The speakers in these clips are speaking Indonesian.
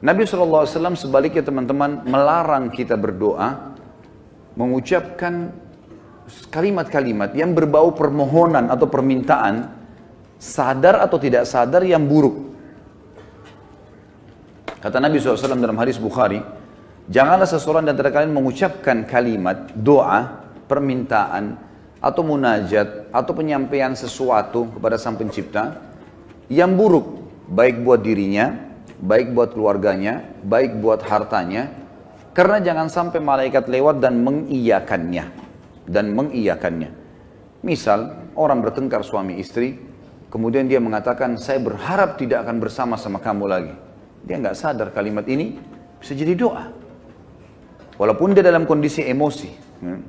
Nabi SAW sebaliknya teman-teman melarang kita berdoa mengucapkan kalimat-kalimat yang berbau permohonan atau permintaan sadar atau tidak sadar yang buruk. Kata Nabi SAW dalam hadis Bukhari, janganlah seseorang dan antara kalian mengucapkan kalimat, doa, permintaan, atau munajat, atau penyampaian sesuatu kepada sang pencipta, yang buruk, baik buat dirinya, baik buat keluarganya, baik buat hartanya, karena jangan sampai malaikat lewat dan mengiyakannya. Dan mengiyakannya. Misal, orang bertengkar suami istri, kemudian dia mengatakan, saya berharap tidak akan bersama sama kamu lagi. Dia nggak sadar kalimat ini bisa jadi doa. Walaupun dia dalam kondisi emosi. Hmm.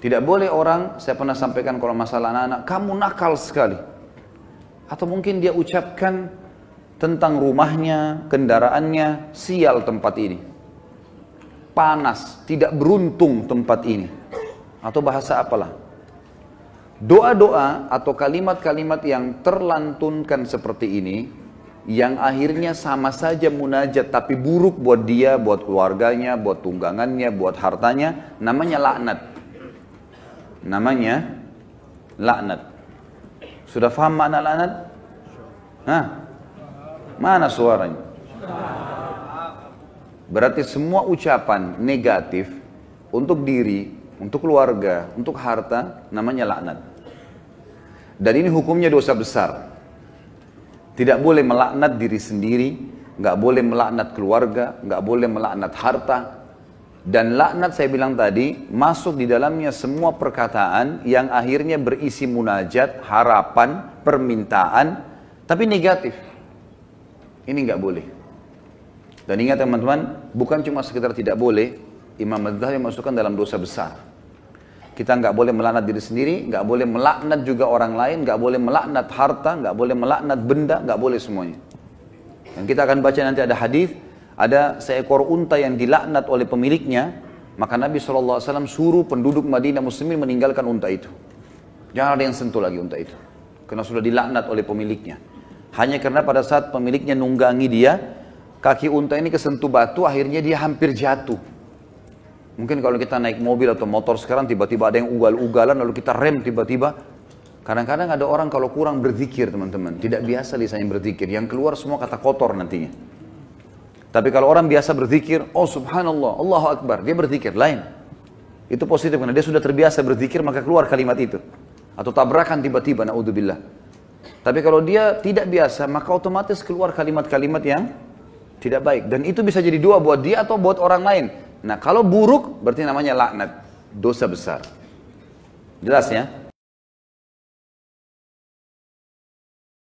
Tidak boleh orang, saya pernah sampaikan kalau masalah anak-anak, kamu nakal sekali. Atau mungkin dia ucapkan, tentang rumahnya, kendaraannya, sial tempat ini. Panas, tidak beruntung tempat ini. Atau bahasa apalah. Doa-doa atau kalimat-kalimat yang terlantunkan seperti ini, yang akhirnya sama saja munajat tapi buruk buat dia, buat keluarganya, buat tunggangannya, buat hartanya, namanya laknat. Namanya laknat. Sudah paham makna laknat? Nah, Mana suaranya? Berarti semua ucapan negatif untuk diri, untuk keluarga, untuk harta namanya laknat. Dan ini hukumnya dosa besar. Tidak boleh melaknat diri sendiri, nggak boleh melaknat keluarga, nggak boleh melaknat harta. Dan laknat saya bilang tadi masuk di dalamnya semua perkataan yang akhirnya berisi munajat, harapan, permintaan, tapi negatif. Ini nggak boleh. Dan ingat teman-teman, bukan cuma sekitar tidak boleh, Imam Madzhab masukkan dalam dosa besar. Kita nggak boleh melaknat diri sendiri, nggak boleh melaknat juga orang lain, nggak boleh melaknat harta, nggak boleh melaknat benda, nggak boleh semuanya. Dan kita akan baca nanti ada hadis, ada seekor unta yang dilaknat oleh pemiliknya, maka Nabi SAW suruh penduduk Madinah Muslimin meninggalkan unta itu. Jangan ada yang sentuh lagi unta itu. Karena sudah dilaknat oleh pemiliknya. Hanya karena pada saat pemiliknya nunggangi dia, kaki unta ini kesentuh batu, akhirnya dia hampir jatuh. Mungkin kalau kita naik mobil atau motor sekarang tiba-tiba ada yang ugal-ugalan lalu kita rem tiba-tiba. Kadang-kadang ada orang kalau kurang berzikir teman-teman. Tidak biasa lisannya berzikir. Yang keluar semua kata kotor nantinya. Tapi kalau orang biasa berzikir, oh subhanallah, Allahu Akbar. Dia berzikir, lain. Itu positif karena dia sudah terbiasa berzikir maka keluar kalimat itu. Atau tabrakan tiba-tiba, na'udzubillah. Tapi kalau dia tidak biasa, maka otomatis keluar kalimat-kalimat yang tidak baik. Dan itu bisa jadi dua buat dia atau buat orang lain. Nah kalau buruk berarti namanya laknat. Dosa besar. Jelas ya?